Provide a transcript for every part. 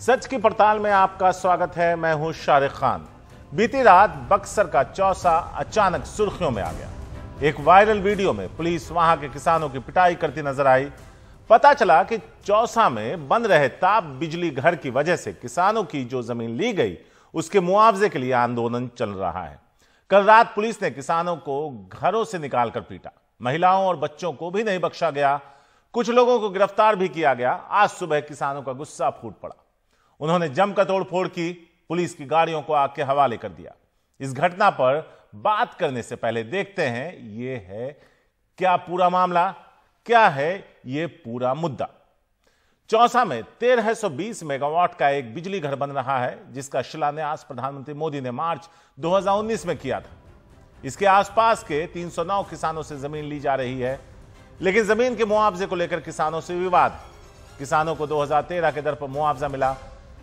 सच की पड़ताल में आपका स्वागत है मैं हूं शारिक खान बीती रात बक्सर का चौसा अचानक सुर्खियों में आ गया एक वायरल वीडियो में पुलिस वहां के किसानों की पिटाई करती नजर आई पता चला कि चौसा में बन रहे ताप बिजली घर की वजह से किसानों की जो जमीन ली गई उसके मुआवजे के लिए आंदोलन चल रहा है कल रात पुलिस ने किसानों को घरों से निकालकर पीटा महिलाओं और बच्चों को भी नहीं बख्शा गया कुछ लोगों को गिरफ्तार भी किया गया आज सुबह किसानों का गुस्सा फूट पड़ा उन्होंने जमकर तोड़फोड़ की पुलिस की गाड़ियों को आग के हवाले कर दिया इस घटना पर बात करने से पहले देखते हैं यह है क्या पूरा मामला क्या है यह पूरा मुद्दा चौसा में 1320 मेगावाट का एक बिजली घर बन रहा है जिसका शिलान्यास प्रधानमंत्री मोदी ने मार्च 2019 में किया था इसके आसपास के 309 किसानों से जमीन ली जा रही है लेकिन जमीन के मुआवजे को लेकर किसानों से विवाद किसानों को 2013 के दर पर मुआवजा मिला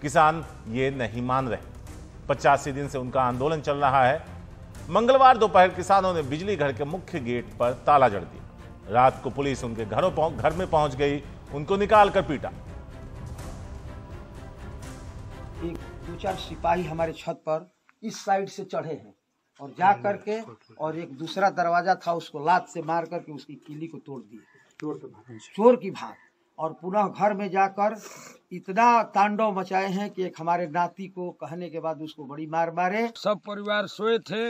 किसान ये नहीं मान रहे पचासी दिन से उनका आंदोलन चल रहा है मंगलवार दोपहर किसानों ने बिजली घर के मुख्य गेट पर ताला जड़ दिया रात को पुलिस उनके घरों पहुंच घर में पहुंच गई उनको निकाल कर पीटा एक दो चार सिपाही हमारे छत पर इस साइड से चढ़े हैं और जा करके और एक दूसरा दरवाजा था उसको लात से मार करके उसकी किली को तोड़ दिए चोर की भाग और पुनः घर में जाकर इतना तांडव मचाए हैं कि एक हमारे नाती को कहने के बाद उसको बड़ी मार मारे सब परिवार सोए थे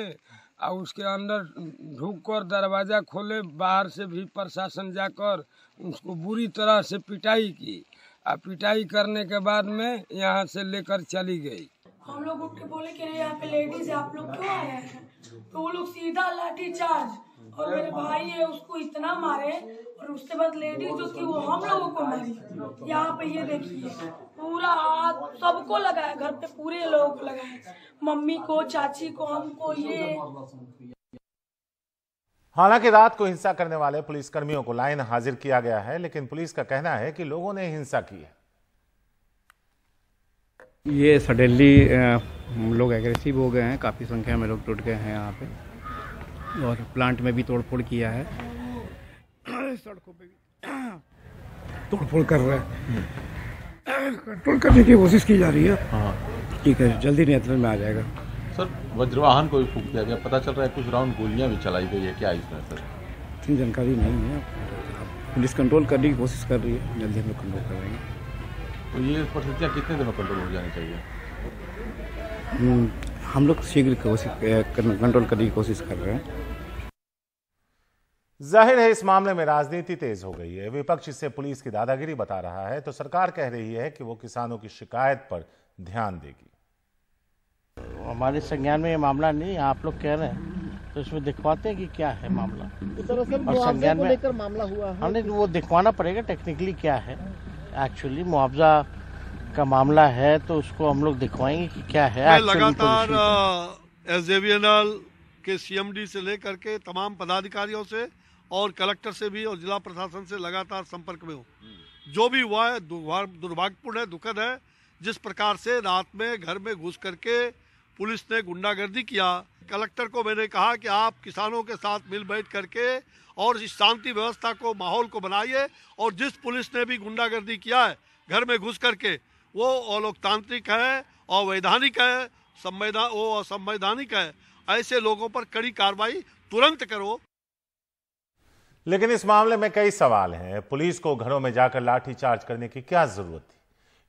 और उसके अंदर ढूक कर दरवाजा खोले बाहर से भी प्रशासन जाकर उसको बुरी तरह से पिटाई की और पिटाई करने के बाद में यहाँ से लेकर चली गई हम लोग उठ के बोले कि यहाँ पे लेडीज आप लोग क्यों आए हैं तो वो लोग सीधा लाठी चार्ज और मेरे भाई है उसको इतना मारे और उसके बाद लेडीज जो थी वो हम लोगों को मारी यहाँ पे ये देखिए पूरा हाथ सबको लगाया घर पे पूरे लोगों को मम्मी को चाची को हमको ये हालांकि रात को हिंसा करने वाले पुलिसकर्मियों को लाइन हाजिर किया गया है लेकिन पुलिस का कहना है कि लोगों ने हिंसा की है ये सडनली लोग एग्रेसिव हो गए हैं काफ़ी संख्या में लोग टूट गए हैं यहाँ पे और प्लांट में भी तोड़फोड़ किया है सड़कों पे भी तोड़फोड़ कर रहा है कंट्रोल करने की कोशिश की जा रही है हाँ। ठीक है जल्दी नियंत्रण में आ जाएगा सर वज्रवाहन को भी फूक दिया गया पता चल रहा है कुछ राउंड गोलियां भी चलाई गई है क्या इसमें सर इतनी जानकारी नहीं है पुलिस कंट्रोल करने की कोशिश कर रही है जल्दी हम लोग कंट्रोल करेंगे तो ये परिस्थितियाँ कितने दिनों कंट्रोल हो जानी चाहिए हम्म, हम लोग शीघ्र कोशिश कंट्रोल करने की कोशिश कर रहे हैं जाहिर है इस मामले में राजनीति तेज हो गई है विपक्ष इसे पुलिस की दादागिरी बता रहा है तो सरकार कह रही है कि वो किसानों की शिकायत पर ध्यान देगी हमारे संज्ञान में ये मामला नहीं आप लोग कह रहे हैं तो इसमें दिखवाते हैं कि क्या है मामला तो और संज्ञान में लेकर मामला हुआ है हमने वो दिखवाना पड़ेगा टेक्निकली क्या है एक्चुअली मुआवजा का मामला है तो उसको हम लोग दिखवाएंगे कि क्या है लगातार एस के सीएमडी से लेकर के तमाम पदाधिकारियों से और कलेक्टर से भी और जिला प्रशासन से लगातार संपर्क में हूँ हम्म। जो भी हुआ है दुर्भाग्यपूर्ण है दुखद है जिस प्रकार से रात में घर में घुस करके पुलिस ने गुंडागर्दी किया कलेक्टर को मैंने कहा कि आप किसानों के साथ मिल बैठ करके और इस शांति व्यवस्था को माहौल को बनाइए और जिस पुलिस ने भी गुंडागर्दी किया है घर में घुस करके वो अलोकतांत्रिक है अवैधानिक है संवैधान वो असंवैधानिक है ऐसे लोगों पर कड़ी कार्रवाई तुरंत करो लेकिन इस मामले में कई सवाल हैं पुलिस को घरों में जाकर लाठीचार्ज करने की क्या जरूरत थी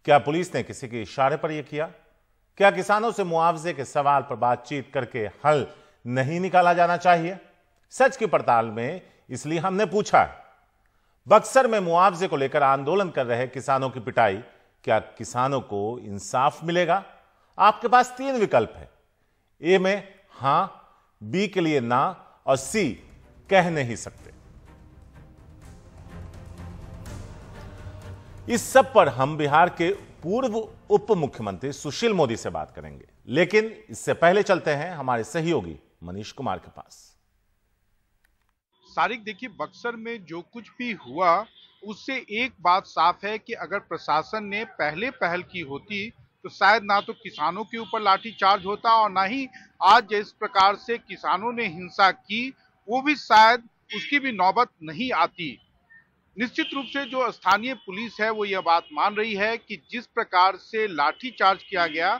क्या पुलिस ने किसी के इशारे पर यह किया क्या किसानों से मुआवजे के सवाल पर बातचीत करके हल नहीं निकाला जाना चाहिए सच की पड़ताल में इसलिए हमने पूछा है बक्सर में मुआवजे को लेकर आंदोलन कर रहे किसानों की पिटाई क्या किसानों को इंसाफ मिलेगा आपके पास तीन विकल्प है ए में हां बी के लिए ना और सी कह नहीं सकते इस सब पर हम बिहार के पूर्व उप मुख्यमंत्री सुशील मोदी से बात करेंगे लेकिन इससे पहले चलते हैं हमारे सहयोगी मनीष कुमार के पास सारिक देखिए बक्सर में जो कुछ भी हुआ उससे एक बात साफ है कि अगर प्रशासन ने पहले पहल की होती तो शायद ना तो किसानों के ऊपर लाठीचार्ज होता और ना ही आज जिस प्रकार से किसानों ने हिंसा की वो भी शायद उसकी भी नौबत नहीं आती निश्चित रूप से जो स्थानीय पुलिस है वो यह बात मान रही है कि जिस प्रकार से लाठी चार्ज किया गया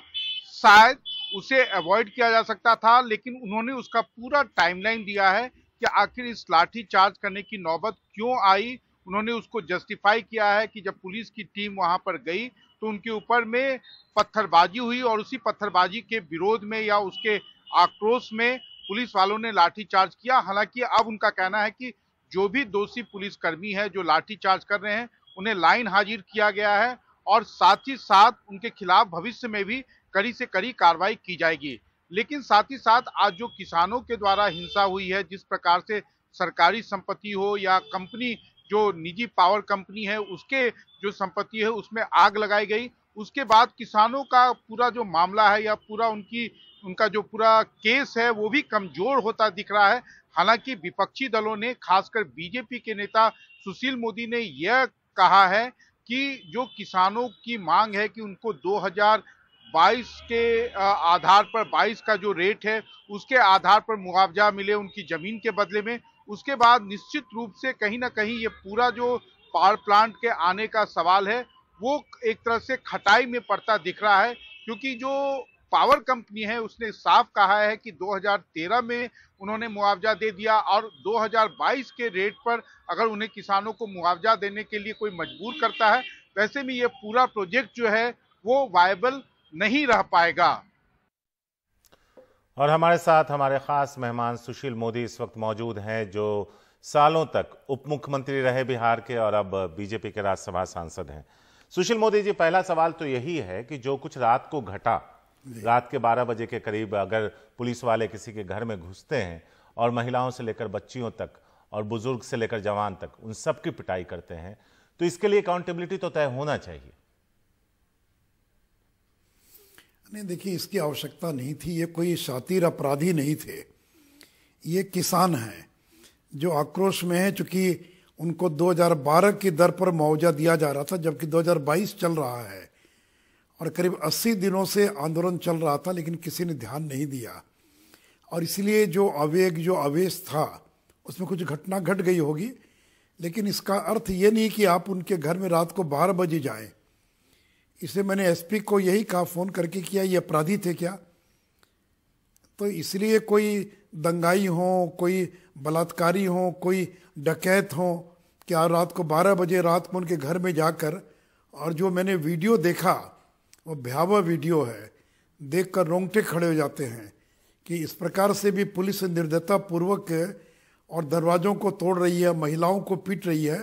शायद उसे अवॉइड किया जा सकता था लेकिन उन्होंने उसका पूरा टाइमलाइन दिया है कि आखिर इस लाठी चार्ज करने की नौबत क्यों आई उन्होंने उसको जस्टिफाई किया है कि जब पुलिस की टीम वहां पर गई तो उनके ऊपर में पत्थरबाजी हुई और उसी पत्थरबाजी के विरोध में या उसके आक्रोश में पुलिस वालों ने लाठीचार्ज किया हालांकि अब उनका कहना है कि जो भी दोषी पुलिसकर्मी है जो लाठीचार्ज कर रहे हैं उन्हें लाइन हाजिर किया गया है और साथ ही साथ उनके खिलाफ भविष्य में भी कड़ी से कड़ी कार्रवाई की जाएगी लेकिन साथ ही साथ आज जो किसानों के द्वारा हिंसा हुई है जिस प्रकार से सरकारी संपत्ति हो या कंपनी जो निजी पावर कंपनी है उसके जो संपत्ति है उसमें आग लगाई गई उसके बाद किसानों का पूरा जो मामला है या पूरा उनकी उनका जो पूरा केस है वो भी कमजोर होता दिख रहा है हालांकि विपक्षी दलों ने खासकर बीजेपी के नेता सुशील मोदी ने यह कहा है कि जो किसानों की मांग है कि उनको 2022 के आधार पर 22 का जो रेट है उसके आधार पर मुआवजा मिले उनकी जमीन के बदले में उसके बाद निश्चित रूप से कहीं ना कहीं ये पूरा जो पावर प्लांट के आने का सवाल है वो एक तरह से खटाई में पड़ता दिख रहा है क्योंकि जो पावर कंपनी है उसने साफ कहा है कि 2013 में उन्होंने मुआवजा दे दिया और 2022 के रेट पर अगर उन्हें किसानों को मुआवजा देने के लिए कोई मजबूर करता है वैसे में ये पूरा प्रोजेक्ट जो है वो वायबल नहीं रह पाएगा और हमारे साथ हमारे खास मेहमान सुशील मोदी इस वक्त मौजूद हैं जो सालों तक उप मुख्यमंत्री रहे बिहार के और अब बीजेपी के राज्यसभा सांसद हैं सुशील मोदी जी पहला सवाल तो यही है कि जो कुछ रात को घटा रात के 12 बजे के करीब अगर पुलिस वाले किसी के घर में घुसते हैं और महिलाओं से लेकर बच्चियों तक और बुजुर्ग से लेकर जवान तक उन सब की पिटाई करते हैं तो इसके लिए अकाउंटेबिलिटी तो तय होना चाहिए नहीं देखिए इसकी आवश्यकता नहीं थी ये कोई शातिर अपराधी नहीं थे ये किसान हैं जो आक्रोश में है चूंकि उनको 2012 की दर पर मुआवजा दिया जा रहा था जबकि 2022 चल रहा है और करीब 80 दिनों से आंदोलन चल रहा था लेकिन किसी ने ध्यान नहीं दिया और इसलिए जो आवेग जो आवेश था उसमें कुछ घटना घट गई होगी लेकिन इसका अर्थ ये नहीं कि आप उनके घर में रात को बारह बजे जाएं इसे मैंने एसपी को यही कहा फ़ोन करके किया ये अपराधी थे क्या तो इसलिए कोई दंगाई हो कोई बलात्कारी हो कोई डकैत हो क्या रात को 12 बजे रात को उनके घर में जाकर और जो मैंने वीडियो देखा वो भयावह वीडियो है देखकर रोंगटे खड़े हो जाते हैं कि इस प्रकार से भी पुलिस निर्दयता पूर्वक और दरवाज़ों को तोड़ रही है महिलाओं को पीट रही है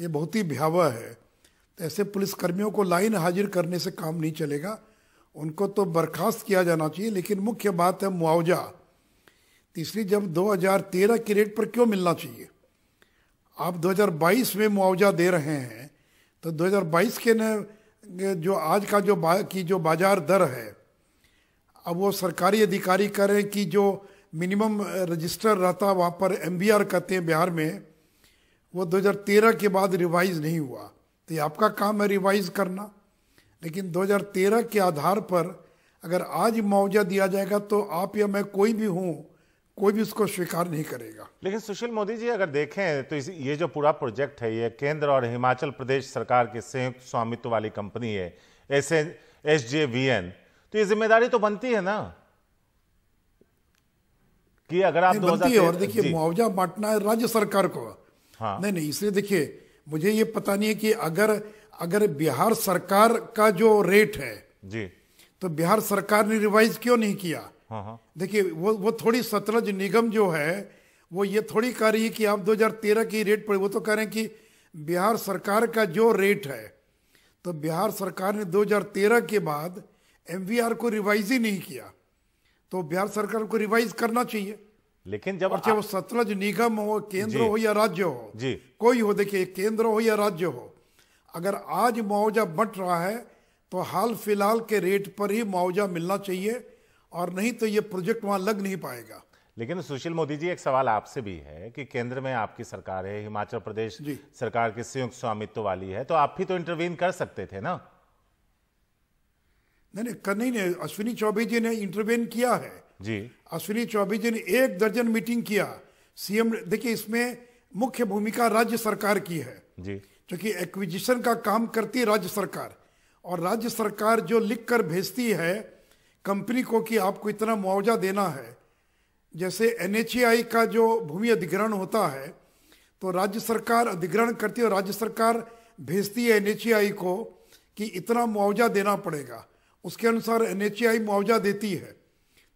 ये बहुत ही भयावह है तो ऐसे पुलिसकर्मियों को लाइन हाजिर करने से काम नहीं चलेगा उनको तो बर्खास्त किया जाना चाहिए लेकिन मुख्य बात है मुआवजा तीसरी जब 2013 के रेट पर क्यों मिलना चाहिए आप 2022 में मुआवजा दे रहे हैं तो 2022 के न जो आज का जो बा, की जो बाजार दर है अब वो सरकारी अधिकारी करें कि जो मिनिमम रजिस्टर रहता वहाँ पर एम कहते हैं बिहार में वो 2013 के बाद रिवाइज नहीं हुआ तो ये आपका काम है रिवाइज करना लेकिन 2013 के आधार पर अगर आज मुआवजा दिया जाएगा तो आप या मैं कोई भी हूँ कोई भी उसको स्वीकार नहीं करेगा लेकिन सुशील मोदी जी अगर देखें तो इस ये जो पूरा प्रोजेक्ट है ये केंद्र और हिमाचल प्रदेश सरकार की संयुक्त स्वामित्व वाली कंपनी है S S J V N तो ये जिम्मेदारी तो बनती है ना कि अगर आप बनती है और देखिए मुआवजा बांटना है राज्य सरकार को हाँ। नहीं नहीं इसलिए देखिए मुझे ये पता नहीं है कि अगर अगर बिहार सरकार का जो रेट है जी तो बिहार सरकार ने रिवाइज क्यों नहीं किया हाँ, हाँ। देखिए वो वो थोड़ी सतलज निगम जो है वो ये थोड़ी कह रही है कि आप 2013 की रेट पर वो तो कह रहे हैं कि बिहार सरकार का जो रेट है तो बिहार सरकार ने 2013 के बाद एम को रिवाइज ही नहीं किया तो बिहार सरकार को रिवाइज करना चाहिए लेकिन जब चाहे वो सतलज निगम हो केंद्र हो या राज्य हो जी कोई हो देखिए केंद्र हो या राज्य हो अगर आज मुआवजा बट रहा है तो हाल फिलहाल के रेट पर ही मुआवजा मिलना चाहिए और नहीं तो ये प्रोजेक्ट वहाँ लग नहीं पाएगा लेकिन सुशील मोदी जी एक सवाल आपसे भी है कि केंद्र में आपकी सरकार है हिमाचल प्रदेश सरकार की संयुक्त स्वामित्व वाली है तो आप भी तो इंटरवीन कर सकते थे ना नहीं नहीं कर नहीं अश्विनी चौबे जी ने इंटरवेन किया है जी अश्विनी चौबे जी ने एक दर्जन मीटिंग किया सीएम देखिए इसमें मुख्य भूमिका राज्य सरकार की है जी क्योंकि एक्विजिशन का काम करती है राज्य सरकार और राज्य सरकार जो लिख कर भेजती है कंपनी को कि आपको इतना मुआवजा देना है जैसे एन का जो भूमि अधिग्रहण होता है तो राज्य सरकार अधिग्रहण करती है और राज्य सरकार भेजती है एन को कि इतना मुआवजा देना पड़ेगा उसके अनुसार एन मुआवजा देती है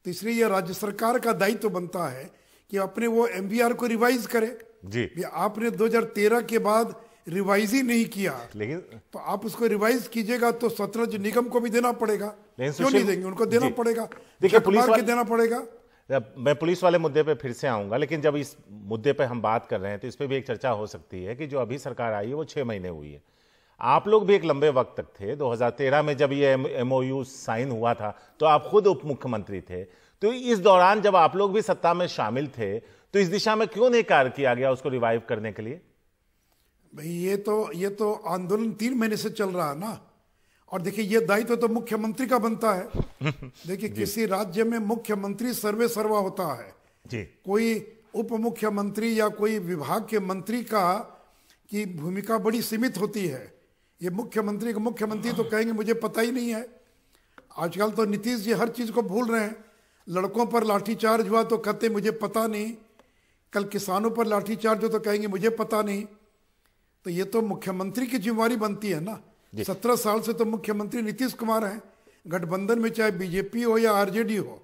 तो इसलिए यह राज्य सरकार का दायित्व तो बनता है कि अपने वो एम को रिवाइज करे जी आपने 2013 के बाद रिवाइज ही नहीं किया लेकिन तो आप उसको रिवाइज कीजिएगा तो सतलज निगम को भी देना पड़ेगा क्यों नहीं देंगे उनको देना पड़ेगा देखिए पुलिस वाले देना पड़ेगा मैं पुलिस वाले मुद्दे पे फिर से आऊंगा लेकिन जब इस मुद्दे पे हम बात कर रहे हैं तो इस पर भी एक चर्चा हो सकती है कि जो अभी सरकार आई है वो छह महीने हुई है आप लोग भी एक लंबे वक्त तक थे 2013 में जब ये एमओयू साइन हुआ था तो आप खुद उप मुख्यमंत्री थे तो इस दौरान जब आप लोग भी सत्ता में शामिल थे तो इस दिशा में क्यों नहीं कार्य किया गया उसको रिवाइव करने के लिए भाई ये तो ये तो आंदोलन तीन महीने से चल रहा है ना और देखिए ये दायित्व तो, तो मुख्यमंत्री का बनता है देखिए किसी राज्य में मुख्यमंत्री सर्वे सर्वा होता है जी। कोई उप मुख्यमंत्री या कोई विभाग के मंत्री का की भूमिका बड़ी सीमित होती है ये मुख्यमंत्री के मुख्यमंत्री तो कहेंगे मुझे पता ही नहीं है आजकल तो नीतीश जी हर चीज़ को भूल रहे हैं लड़कों पर लाठीचार्ज हुआ तो कहते मुझे पता नहीं कल किसानों पर लाठीचार्ज हो तो कहेंगे मुझे पता नहीं तो ये तो मुख्यमंत्री की जिम्मेवारी बनती है ना सत्रह साल से तो मुख्यमंत्री नीतीश कुमार हैं गठबंधन में चाहे बीजेपी हो या आरजेडी हो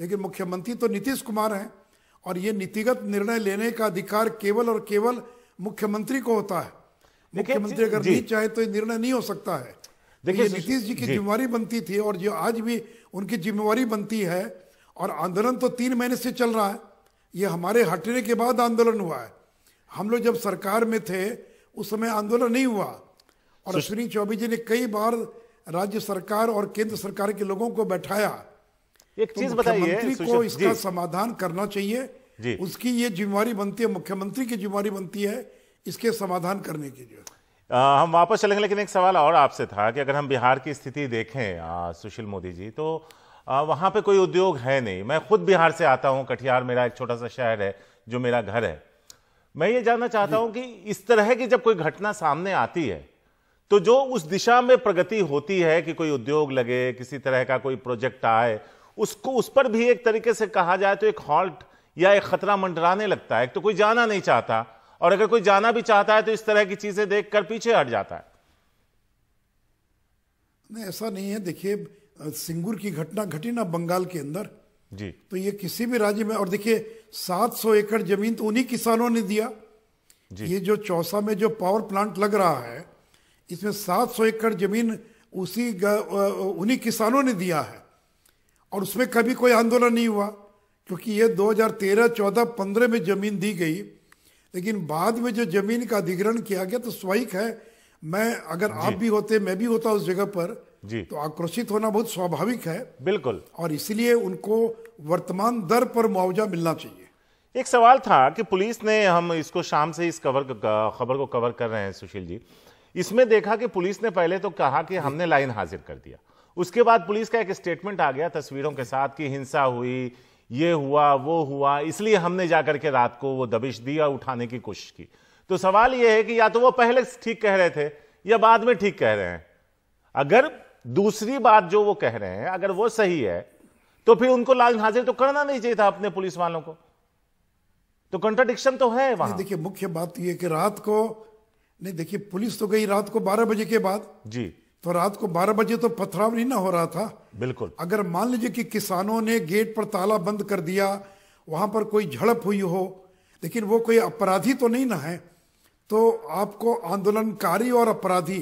लेकिन मुख्यमंत्री तो नीतीश कुमार हैं और ये नीतिगत निर्णय लेने का अधिकार केवल और केवल मुख्यमंत्री को होता है मुख्यमंत्री अगर नहीं चाहे तो ये निर्णय नहीं हो सकता है तो देखिए नीतीश जी की जिम्मेवारी बनती थी और जो आज भी उनकी जिम्मेवारी बनती है और आंदोलन तो तीन महीने से चल रहा है ये हमारे हटने के बाद आंदोलन हुआ है हम लोग जब सरकार में थे उस समय आंदोलन नहीं हुआ और अश्विनी चौबे जी ने कई बार राज्य सरकार और केंद्र सरकार के लोगों को बैठाया एक तो चीज बताइए को इसका समाधान करना चाहिए उसकी ये जिम्मेवारी बनती है मुख्यमंत्री की जिम्मेवारी बनती है इसके समाधान करने की जो आ, हम वापस चलेंगे लेकिन एक सवाल और आपसे था कि अगर हम बिहार की स्थिति देखें आ, सुशील मोदी जी तो आ, वहां पे कोई उद्योग है नहीं मैं खुद बिहार से आता हूँ कटिहार मेरा एक छोटा सा शहर है जो मेरा घर है मैं ये जानना चाहता हूं कि इस तरह की जब कोई घटना सामने आती है तो जो उस दिशा में प्रगति होती है कि कोई उद्योग लगे किसी तरह का कोई प्रोजेक्ट आए उसको उस पर भी एक तरीके से कहा जाए तो एक हॉल्ट या एक खतरा मंडराने लगता है तो कोई जाना नहीं चाहता और अगर कोई जाना भी चाहता है तो इस तरह की चीजें देखकर पीछे हट जाता है नहीं ऐसा नहीं है देखिए सिंगूर की घटना घटी ना बंगाल के अंदर जी तो ये किसी भी राज्य में और देखिए 700 एकड़ जमीन तो उन्हीं किसानों ने दिया जी। ये जो चौसा में जो पावर प्लांट लग रहा है इसमें 700 एकड़ जमीन उसी उन्हीं किसानों ने दिया है और उसमें कभी कोई आंदोलन नहीं हुआ क्योंकि ये 2013, 14, 15 में जमीन दी गई लेकिन बाद में जो जमीन का अधिग्रहण किया गया तो स्वाइक है मैं अगर आप भी होते मैं भी होता उस जगह पर जी तो आक्रोशित होना बहुत स्वाभाविक है बिल्कुल और इसलिए उनको वर्तमान दर पर मुआवजा मिलना चाहिए एक सवाल था कि पुलिस ने हम इसको शाम से इस कवर खबर को कवर कर रहे हैं सुशील जी इसमें देखा कि पुलिस ने पहले तो कहा कि हमने लाइन हाजिर कर दिया उसके बाद पुलिस का एक स्टेटमेंट आ गया तस्वीरों के साथ कि हिंसा हुई ये हुआ वो हुआ इसलिए हमने जाकर के रात को वो दबिश दी और उठाने की कोशिश की तो सवाल ये है कि या तो वो पहले ठीक कह रहे थे या बाद में ठीक कह रहे हैं अगर दूसरी बात जो वो कह रहे हैं अगर वो सही है तो फिर उनको लाल हाजिर तो करना नहीं चाहिए था अपने पुलिस वालों को तो कंट्राडिक्शन तो है वहां देखिए मुख्य बात यह कि रात को नहीं देखिए पुलिस तो गई रात को 12 बजे के बाद जी तो रात को 12 बजे तो पथराव नहीं ना हो रहा था बिल्कुल अगर मान लीजिए कि किसानों ने गेट पर ताला बंद कर दिया वहां पर कोई झड़प हुई हो लेकिन वो कोई अपराधी तो नहीं ना है तो आपको आंदोलनकारी और अपराधी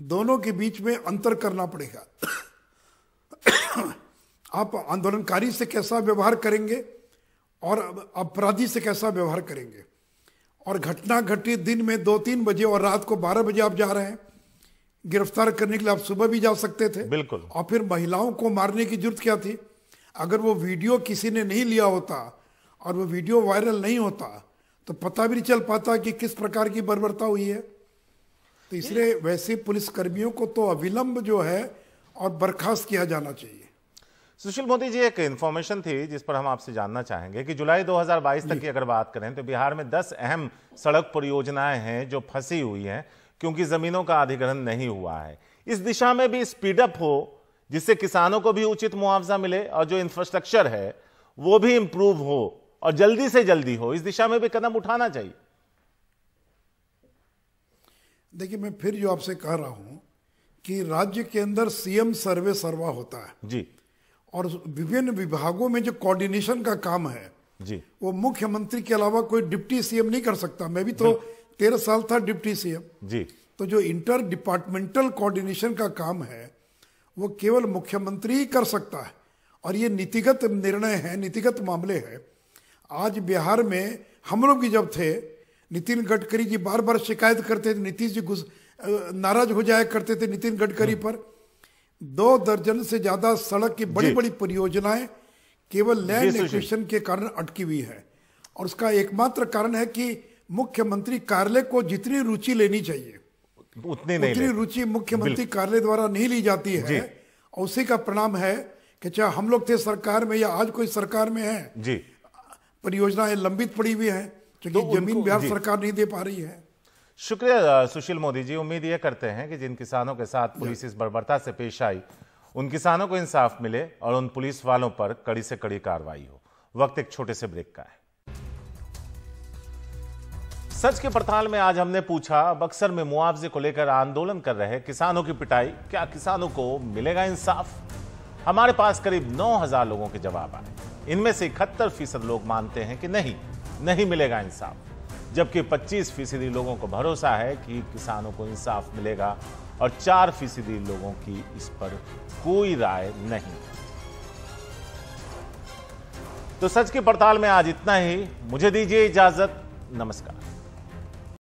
दोनों के बीच में अंतर करना पड़ेगा आप आंदोलनकारी से कैसा व्यवहार करेंगे और अपराधी से कैसा व्यवहार करेंगे और घटना घटी दिन में दो तीन बजे और रात को बारह बजे आप जा रहे हैं गिरफ्तार करने के लिए आप सुबह भी जा सकते थे बिल्कुल और फिर महिलाओं को मारने की जरूरत क्या थी अगर वो वीडियो किसी ने नहीं लिया होता और वो वीडियो वायरल नहीं होता तो पता भी नहीं चल पाता कि किस प्रकार की बर्बरता हुई है तो इसलिए वैसे पुलिसकर्मियों को तो अविलंब जो है और बर्खास्त किया जाना चाहिए सुशील मोदी जी एक इन्फॉर्मेशन थी जिस पर हम आपसे जानना चाहेंगे कि जुलाई 2022 तक की अगर बात करें तो बिहार में 10 अहम सड़क परियोजनाएं हैं जो फंसी हुई हैं क्योंकि जमीनों का अधिग्रहण नहीं हुआ है इस दिशा में भी स्पीडअप हो जिससे किसानों को भी उचित मुआवजा मिले और जो इंफ्रास्ट्रक्चर है वो भी इम्प्रूव हो और जल्दी से जल्दी हो इस दिशा में भी कदम उठाना चाहिए देखिए मैं फिर जो आपसे कह रहा हूं कि राज्य के अंदर सीएम सर्वे सर्वा होता है जी और विभिन्न विभागों में जो कोऑर्डिनेशन का काम है जी वो मुख्यमंत्री के अलावा कोई डिप्टी सीएम नहीं कर सकता मैं भी तो तेरह साल था डिप्टी सीएम जी तो जो इंटर डिपार्टमेंटल कोऑर्डिनेशन का काम है वो केवल मुख्यमंत्री ही कर सकता है और ये नीतिगत निर्णय है नीतिगत मामले हैं आज बिहार में हम लोग भी जब थे नितिन गडकरी जी बार बार शिकायत करते थे नीतीश जी गुस नाराज हो जाया करते थे नितिन गडकरी हाँ। पर दो दर्जन से ज्यादा सड़क की बड़ी बड़ी परियोजनाएं केवल लैंड एक्विशन के कारण अटकी हुई है और उसका एकमात्र कारण है कि मुख्यमंत्री कार्यालय को जितनी रुचि लेनी चाहिए उतने नहीं उतनी रुचि मुख्यमंत्री कार्यालय द्वारा नहीं ली जाती है और उसी का परिणाम है कि चाहे हम लोग थे सरकार में या आज कोई सरकार में है परियोजनाएं लंबित पड़ी हुई है क्योंकि तो जमीन बिहार सरकार नहीं दे पा रही है शुक्रिया सुशील मोदी जी उम्मीद ये करते हैं कि जिन किसानों के साथ पुलिस इस बर्बरता से पेश आई उन किसानों को इंसाफ मिले और उन पुलिस वालों पर कड़ी से कड़ी कार्रवाई हो वक्त एक छोटे से ब्रेक का है सच के पड़ताल में आज हमने पूछा बक्सर में मुआवजे को लेकर आंदोलन कर रहे किसानों की पिटाई क्या किसानों को मिलेगा इंसाफ हमारे पास करीब 9000 लोगों के जवाब आए इनमें से इकहत्तर फीसद लोग मानते हैं कि नहीं नहीं मिलेगा इंसाफ जबकि 25 फीसदी लोगों को भरोसा है कि किसानों को इंसाफ मिलेगा और चार फीसदी लोगों की इस पर कोई राय नहीं तो सच की पड़ताल में आज इतना ही मुझे दीजिए इजाजत नमस्कार